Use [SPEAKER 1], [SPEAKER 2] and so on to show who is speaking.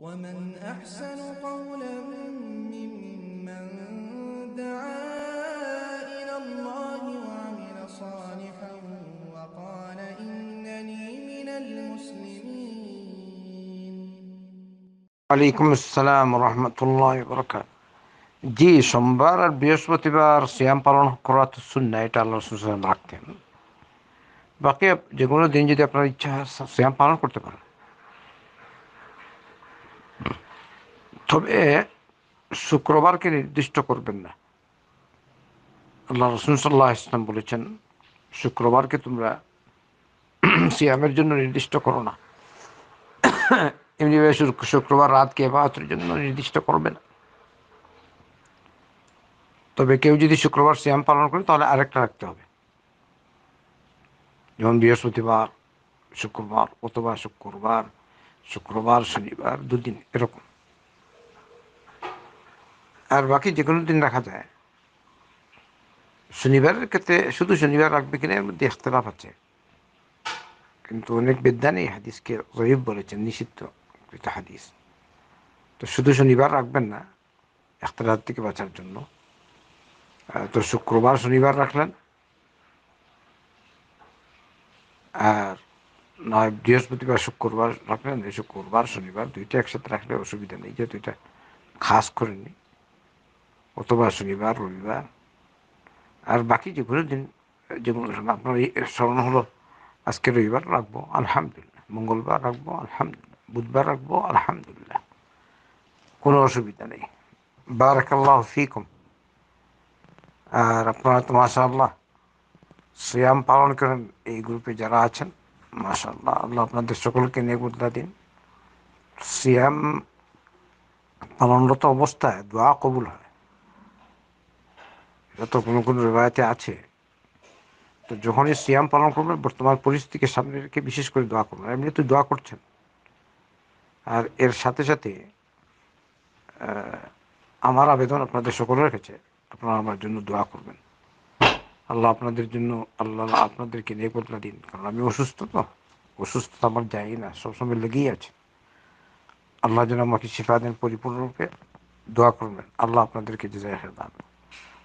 [SPEAKER 1] ومن أحسن قولا ممن دعا إلى الله وعمل صالحا وقال إنني من المسلمين عليكم السلام ورحمة الله وبركاته জি সোমবার আর বৃহস্পতিবার শ্যাম পালন করাত সুন্না এটা আল্লাহ রাখতেন বাকি যে কোনো দিন যদি আপনার ইচ্ছা শ্যাম পালন করতে পারেন তবে শুক্রবারকে নির্দিষ্ট করবেন না আল্লাহ রসুন সাল্লাহ ইসলাম বলেছেন শুক্রবারকে তোমরা সিয়ামের জন্য নির্দিষ্ট করো না এমনিভাবে শুক্রবার রাতকে এবাহতের জন্য নির্দিষ্ট করবে না তবে কেউ যদি শুক্রবার সিয়াম পালন করে তাহলে আরেকটা রাখতে হবে যেমন বৃহস্পতিবার শুক্রবার অথবা শুক্রবার শুক্রবার শনিবার দুদিন এরকম আর বাকি যে কোনো দিন রাখা যায় শনিবারের ক্ষেত্রে শুধু শনিবার রাখবে কিনা এর মধ্যে ইখতলাফ আছে কিন্তু অনেক নেই হাদিসকে রহিব বলেছেন নিষিদ্ধ এটা হাদিস তো শুধু শনিবার রাখবেন না ইখতলাফ থেকে বাঁচার জন্য তো শুক্রবার শনিবার রাখলেন আর নয় বৃহস্পতিবার শুক্রবার রাখলেন শুক্রবার শনিবার দুইটা একসাথে রাখলে অসুবিধা নেই যেহেতু এটা খাস করেনি অথবা শনিবার রবিবার আর বাকি যেগুলো দিন যেগুলো আপনার স্মরণ হলো আজকে রবিবার রাখবো আলহামদুলিল্লাহ মঙ্গলবার রাখবো আলহামদুলিল্লাহ বুধবার রাখবো আলহামদুলিল্লাহ কোনো অসুবিধা নেই বারাকাল্লাহ ফিকুম আর আপনারা তো মাশাআল্লাহ শ্যাম পালন করেন এই গ্রুপে যারা আছেন মাশাআল্লাহ আল্লাহ আপনাদের সকলকে নিয়ে বদলা দিন শ্যাম পালনরত অবস্থায় দোয়া কবুল হয় যত কোনো কোনো রেবায়তে আছে তো যখনই সিয়াম পালন করবেন বর্তমান পরিস্থিতিকে সামনে রেখে বিশেষ করে দোয়া করবেন এমনি তো দোয়া করছেন আর এর সাথে সাথে আমার আবেদন আপনাদের সকলের কাছে আপনারা আমার জন্য দোয়া করবেন আল্লাহ আপনাদের জন্য আল্লাহ আপনাদেরকে নিয়ে বদলা দিন কারণ আমি অসুস্থ তো অসুস্থ তো আমার যাই না সবসময় লেগেই আছে আল্লাহ যেন আমাকে শিফা দেন পরিপূর্ণরূপে দোয়া করবেন আল্লাহ আপনাদেরকে যে জায়গা দান